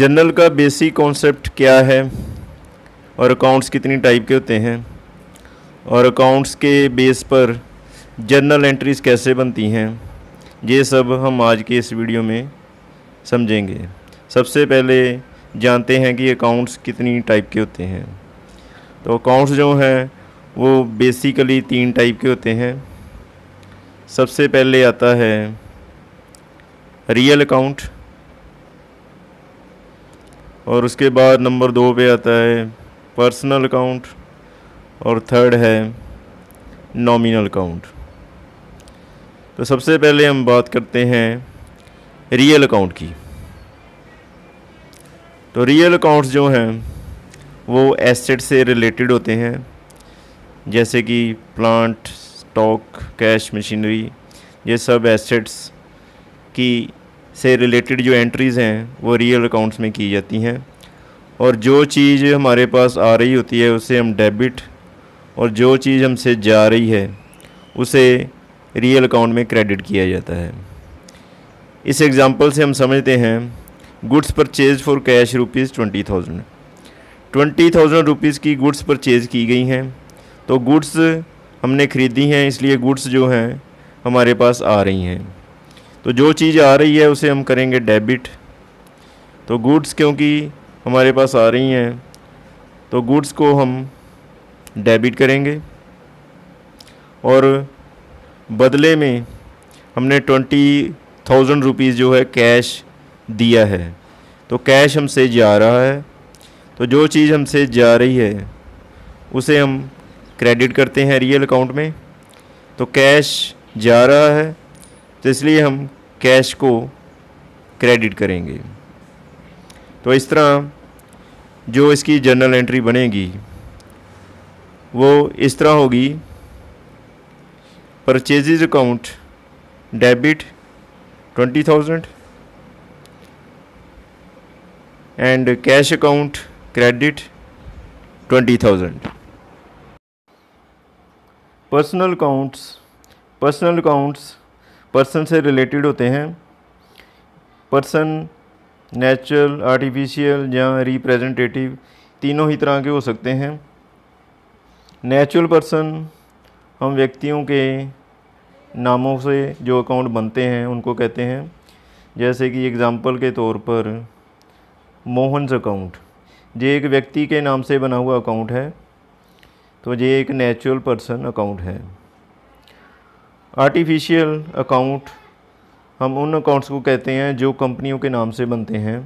general का basic concept क्या है और अकाउंट्स कितनी टाइप के होते हैं और अकाउंट्स के बेस पर जर्नल एंट्रीज कैसे बनती हैं ये सब हम आज के इस वीडियो में समझेंगे सबसे पहले जानते हैं कि अकाउंट्स कितनी टाइप के होते हैं तो अकाउंट्स जो हैं वो बेसिकली तीन टाइप के होते हैं सबसे पहले आता है रियल अकाउंट और उसके बाद नंबर दो पे आता है पर्सनल अकाउंट और थर्ड है नॉमिनल अकाउंट तो सबसे पहले हम बात करते हैं रियल अकाउंट की तो रियल अकाउंट्स जो हैं वो एसेट से रिलेटेड होते हैं जैसे कि प्लांट स्टॉक कैश मशीनरी ये सब एसेट्स की से रिलेटेड जो एंट्रीज़ हैं वो रियल अकाउंट्स में की जाती हैं और जो चीज़ हमारे पास आ रही होती है उसे हम डेबिट और जो चीज़ हमसे जा रही है उसे रियल अकाउंट में क्रेडिट किया जाता है इस एग्ज़ाम्पल से हम समझते हैं goods purchase for cash rupees twenty thousand twenty thousand rupees की गुड्स परचेज़ की गई हैं तो गुड्स हमने ख़रीदी हैं इसलिए गुड्स जो हैं हमारे पास आ रही हैं तो जो चीज़ आ रही है उसे हम करेंगे डेबिट तो गुड्स क्योंकि हमारे पास आ रही हैं तो गुड्स को हम डेबिट करेंगे और बदले में हमने ट्वेंटी थाउजेंड रुपीज़ जो है कैश दिया है तो कैश हमसे जा रहा है तो जो चीज़ हमसे जा रही है उसे हम क्रेडिट करते हैं रियल अकाउंट में तो कैश जा रहा है तो इसलिए हम कैश को क्रेडिट करेंगे तो इस तरह जो इसकी जर्नल एंट्री बनेगी वो इस तरह होगी purchases account debit twenty thousand and cash account credit twenty thousand personal accounts personal accounts person से रिलेटेड होते हैं पर्सन नेचुरल आर्टिफिशियल या रिप्रेजेंटेटिव तीनों ही तरह के हो सकते हैं नेचुरल पर्सन हम व्यक्तियों के नामों से जो अकाउंट बनते हैं उनको कहते हैं जैसे कि एग्ज़ाम्पल के तौर पर मोहनस अकाउंट ये एक व्यक्ति के नाम से बना हुआ अकाउंट है तो ये एक नेचुरल पर्सन अकाउंट है आर्टिफिशियल अकाउंट हम उन अकाउंट्स को कहते हैं जो कंपनियों के नाम से बनते हैं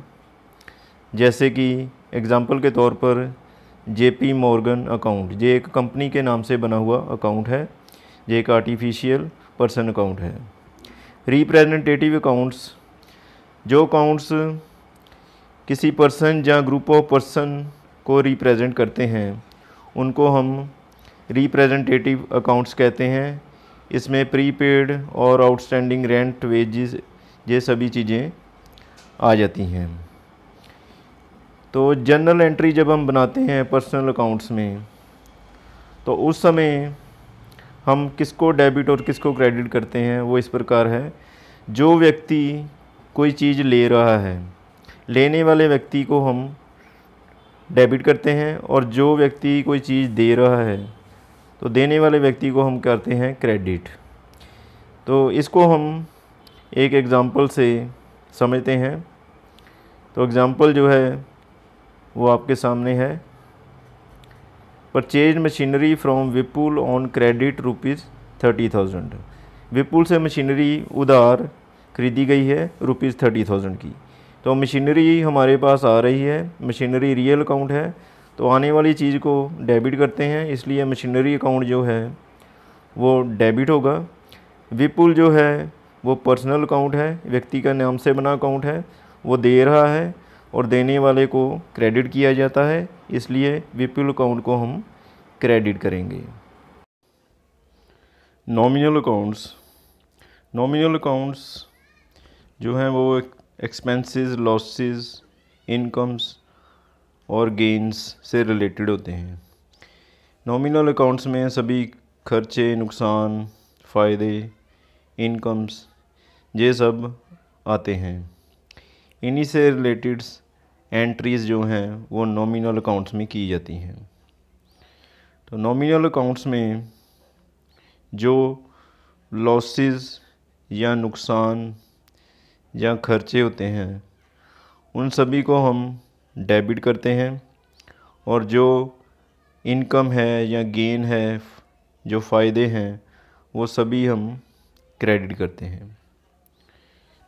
जैसे कि एग्ज़ाम्पल के तौर पर जे पी मॉर्गन अकाउंट ये एक कंपनी के नाम से बना हुआ अकाउंट है ये एक आर्टिफिशियल पर्सन अकाउंट है रिप्रेजेंटेटिव अकाउंट्स जो अकाउंट्स किसी पर्सन या ग्रुप ऑफ पर्सन को रिप्रेजेंट करते हैं उनको हम रिप्रेजेंटेटिव अकाउंट्स कहते हैं इसमें प्रीपेड और आउटस्टैंडिंग रेंट वेजेस ये सभी चीज़ें आ जाती हैं तो जनरल एंट्री जब हम बनाते हैं पर्सनल अकाउंट्स में तो उस समय हम किसको डेबिट और किसको क्रेडिट करते हैं वो इस प्रकार है जो व्यक्ति कोई चीज़ ले रहा है लेने वाले व्यक्ति को हम डेबिट करते हैं और जो व्यक्ति कोई चीज़ दे रहा है तो देने वाले व्यक्ति को हम करते हैं क्रेडिट तो इसको हम एक एग्ज़ाम्पल से समझते हैं तो एग्ज़ाम्पल जो है वो आपके सामने है purchase machinery from Vipul on credit rupees thirty thousand Vipul से मशीनरी उधार खरीदी गई है रुपीज़ थर्टी थाउजेंड की तो मशीनरी हमारे पास आ रही है मशीनरी रियल अकाउंट है तो आने वाली चीज़ को डेबिट करते हैं इसलिए मशीनरी अकाउंट जो है वो डेबिट होगा विपुल जो है वो पर्सनल अकाउंट है व्यक्ति का नाम से बना अकाउंट है वो दे रहा है और देने वाले को क्रेडिट किया जाता है इसलिए विपुल अकाउंट को हम क्रेडिट करेंगे नॉमिनल अकाउंट्स नॉमिनल अकाउंट्स जो हैं वो एक्सपेंसेस लॉसेस इनकम्स और गेंस से रिलेटेड होते हैं नॉमिनल अकाउंट्स में सभी खर्चे नुकसान फ़ायदे इनकम्स ये सब आते हैं इन्हीं से रिलेटेड एंट्रीज़ जो हैं वो नॉमिनल अकाउंट्स में की जाती हैं तो नॉमिनल अकाउंट्स में जो लॉसेस या नुकसान या खर्चे होते हैं उन सभी को हम डेबिट करते हैं और जो इनकम है या गेन है जो फ़ायदे हैं वो सभी हम क्रेडिट करते हैं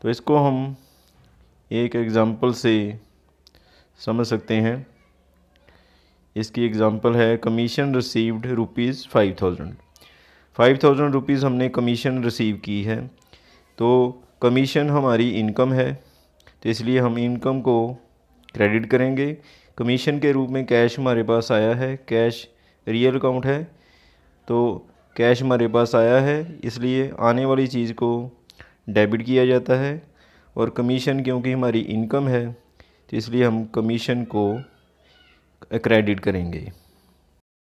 तो इसको हम एक एग्ज़ाम्पल से समझ सकते हैं इसकी एग्ज़ाम्पल है commission received rupees five thousand five thousand rupees हमने कमीशन रिसीव की है तो कमीशन हमारी इनकम है तो इसलिए हम इनकम को क्रेडिट करेंगे कमीशन के रूप में कैश हमारे पास आया है कैश रियल अकाउंट है तो कैश हमारे पास आया है इसलिए आने वाली चीज़ को डेबिट किया जाता है और कमीशन क्योंकि हमारी इनकम है तो इसलिए हम कमीशन को क्रेडिट करेंगे